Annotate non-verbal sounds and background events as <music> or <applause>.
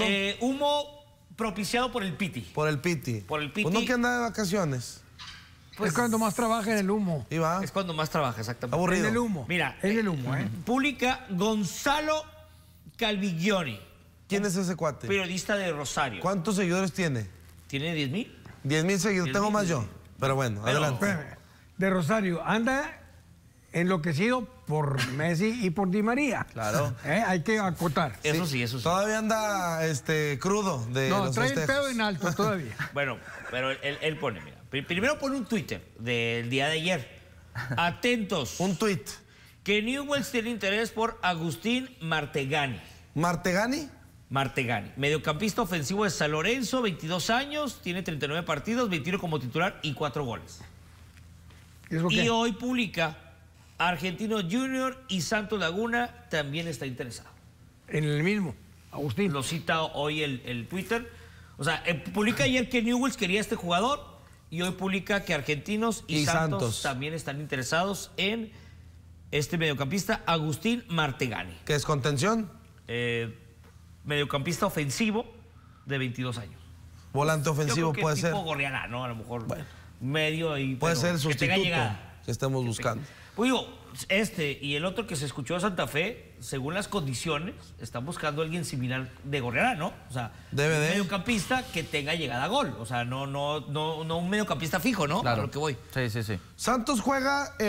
Eh, humo propiciado por el piti. Por el piti. Por el pues piti. Uno que anda de vacaciones. es pues cuando más trabaja en el humo. Y va. Es cuando más trabaja, exactamente. Aburrido. el humo. Mira. es el eh, humo, ¿eh? Publica Gonzalo Calviglioni. ¿Quién es ese cuate? Periodista de Rosario. ¿Cuántos seguidores tiene? Tiene 10 mil. 10 mil seguidores. Tengo más yo. Pero bueno, adelante. De Rosario. Anda enloquecido por Messi y por Di María. Claro. ¿Eh? Hay que acotar. Eso sí, eso sí. Todavía anda este, crudo de No, los trae el pedo en alto todavía. <laughs> bueno, pero él, pone, mira. Primero pone un Twitter del día de ayer. Atentos. <laughs> un tweet. Que Newell's tiene interés por Agustín Martegani. ¿Martegani? Martegani, mediocampista ofensivo de San Lorenzo, 22 años, tiene 39 partidos, 21 como titular y 4 goles. eso y hoy publica Argentino Junior y Santos Laguna también está interesado. En el mismo, Agustín. Lo cita hoy el, Twitter. O sea, eh, publica ayer que Newells quería este jugador y hoy publica que argentinos y, Santos, también están interesados en este mediocampista Agustín Martegani. ¿Qué es contención? Eh, mediocampista ofensivo de 22 años. Volante ofensivo puede ser. que puede ser. ¿no? A lo mejor medio y puede ser sustituto que estemos buscando. Oigo, pues este y el otro que se escuchó de Santa Fe, según las condiciones, están buscando alguien similar de Gorrera, ¿no? O sea, Debe un mediocampista que tenga llegada a gol. O sea, no, no, no, no un mediocampista fijo, ¿no? Claro. que voy. Sí, sí, sí. Santos juega el